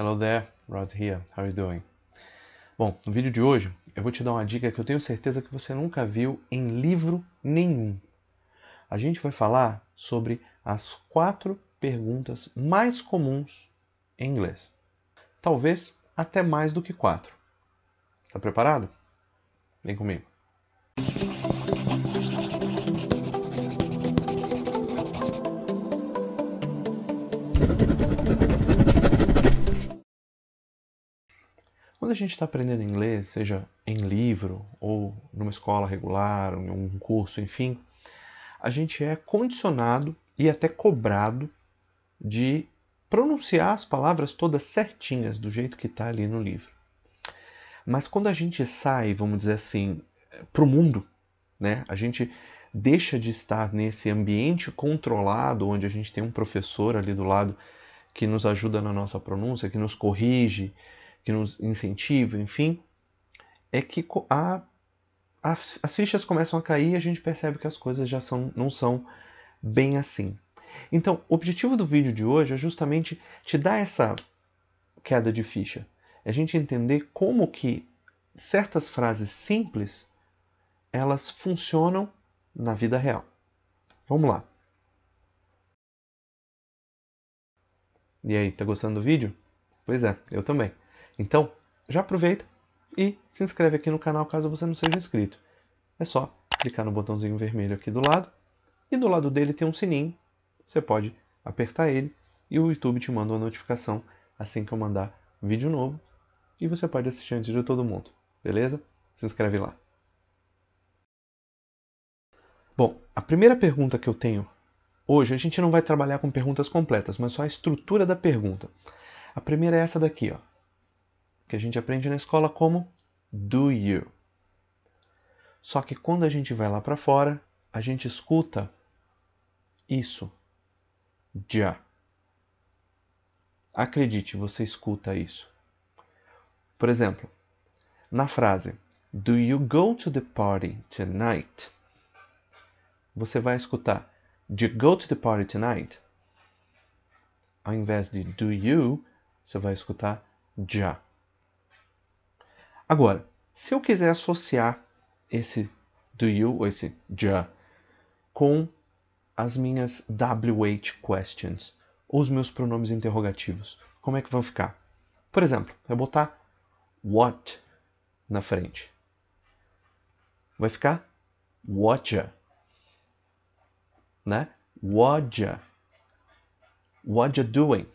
Hello there, Rod here. How are you doing? Bom, no vídeo de hoje eu vou te dar uma dica que eu tenho certeza que você nunca viu em livro nenhum. A gente vai falar sobre as quatro perguntas mais comuns em inglês. Talvez até mais do que quatro. Está preparado? Vem comigo. Quando a gente está aprendendo inglês, seja em livro ou numa escola regular, em um curso, enfim, a gente é condicionado e até cobrado de pronunciar as palavras todas certinhas do jeito que está ali no livro. Mas quando a gente sai, vamos dizer assim, para o mundo, né? A gente deixa de estar nesse ambiente controlado onde a gente tem um professor ali do lado que nos ajuda na nossa pronúncia, que nos corrige, que nos incentiva, enfim, é que a, as fichas começam a cair e a gente percebe que as coisas já são, não são bem assim. Então, o objetivo do vídeo de hoje é justamente te dar essa queda de ficha. É a gente entender como que certas frases simples elas funcionam na vida real. Vamos lá. E aí, tá gostando do vídeo? Pois é, eu também. Então, já aproveita e se inscreve aqui no canal caso você não seja inscrito. É só clicar no botãozinho vermelho aqui do lado e do lado dele tem um sininho. Você pode apertar ele e o YouTube te manda uma notificação assim que eu mandar vídeo novo e você pode assistir antes de todo mundo, beleza? Se inscreve lá. Bom, a primeira pergunta que eu tenho hoje, a gente não vai trabalhar com perguntas completas, mas só a estrutura da pergunta. A primeira é essa daqui, ó que a gente aprende na escola como do you. Só que quando a gente vai lá para fora, a gente escuta isso. Já. Acredite, você escuta isso. Por exemplo, na frase Do you go to the party tonight? Você vai escutar Do you go to the party tonight? Ao invés de do you, você vai escutar já. Agora, se eu quiser associar esse do you ou esse ja com as minhas WH questions, ou os meus pronomes interrogativos, como é que vão ficar? Por exemplo, eu botar what na frente. Vai ficar whatja, né? Whatja. Whatja doing?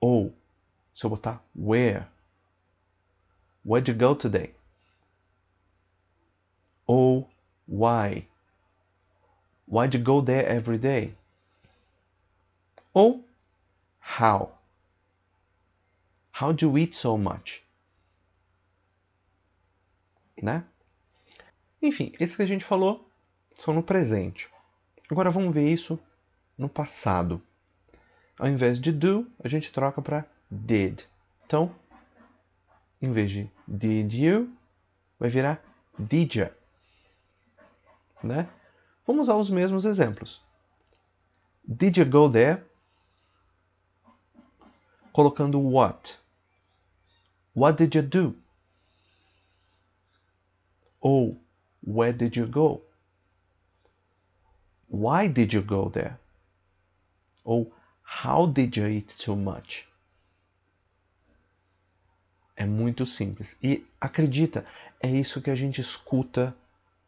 Ou se eu botar where, where'd you go today? Ou oh, why, why'd you go there every day? Ou oh, how, how'd you eat so much? Né? Enfim, isso que a gente falou são no presente. Agora vamos ver isso no passado. Ao invés de do, a gente troca para did. Então, em vez de did you, vai virar did ya. Né? Vamos usar os mesmos exemplos. Did you go there? Colocando what. What did you do? Ou where did you go? Why did you go there? Ou how did you eat too much? É muito simples. E acredita, é isso que a gente escuta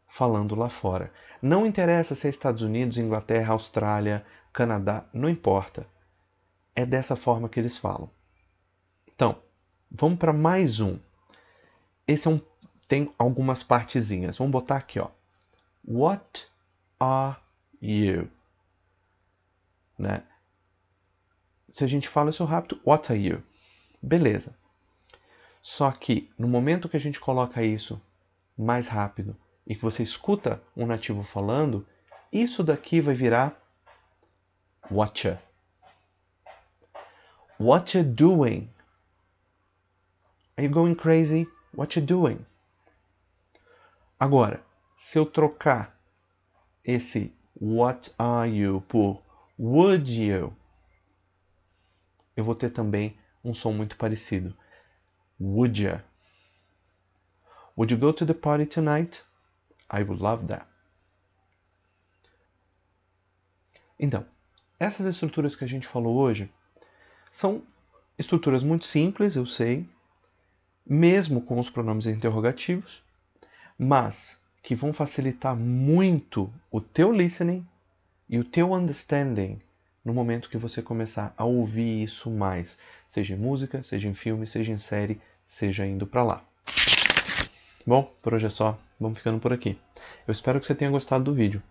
falando lá fora. Não interessa se é Estados Unidos, Inglaterra, Austrália, Canadá, não importa. É dessa forma que eles falam. Então, vamos para mais um. Esse é um tem algumas partezinhas. Vamos botar aqui, ó. What are you? Né? Se a gente fala isso rápido, what are you? Beleza. Só que no momento que a gente coloca isso mais rápido e que você escuta um nativo falando, isso daqui vai virar whatcha. Whatcha doing? Are you going crazy? What you doing? Agora, se eu trocar esse what are you por would you, eu vou ter também um som muito parecido. Would you? Would you go to the party tonight? I would love that. Então, essas estruturas que a gente falou hoje são estruturas muito simples, eu sei, mesmo com os pronomes interrogativos, mas que vão facilitar muito o teu listening e o teu understanding no momento que você começar a ouvir isso mais, seja em música, seja em filme, seja em série, seja indo para lá. Bom, por hoje é só, vamos ficando por aqui. Eu espero que você tenha gostado do vídeo.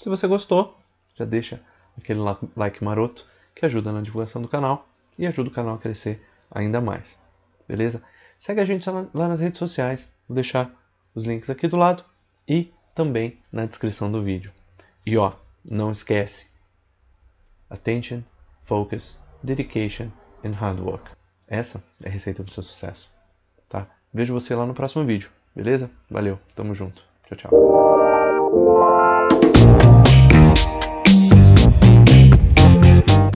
Se você gostou, já deixa aquele like maroto que ajuda na divulgação do canal e ajuda o canal a crescer ainda mais. Beleza? Segue a gente lá nas redes sociais, vou deixar os links aqui do lado e também na descrição do vídeo. E ó, não esquece, attention, focus, dedication and hard work. Essa é a receita do seu sucesso, tá? Vejo você lá no próximo vídeo, beleza? Valeu, tamo junto. Tchau, tchau.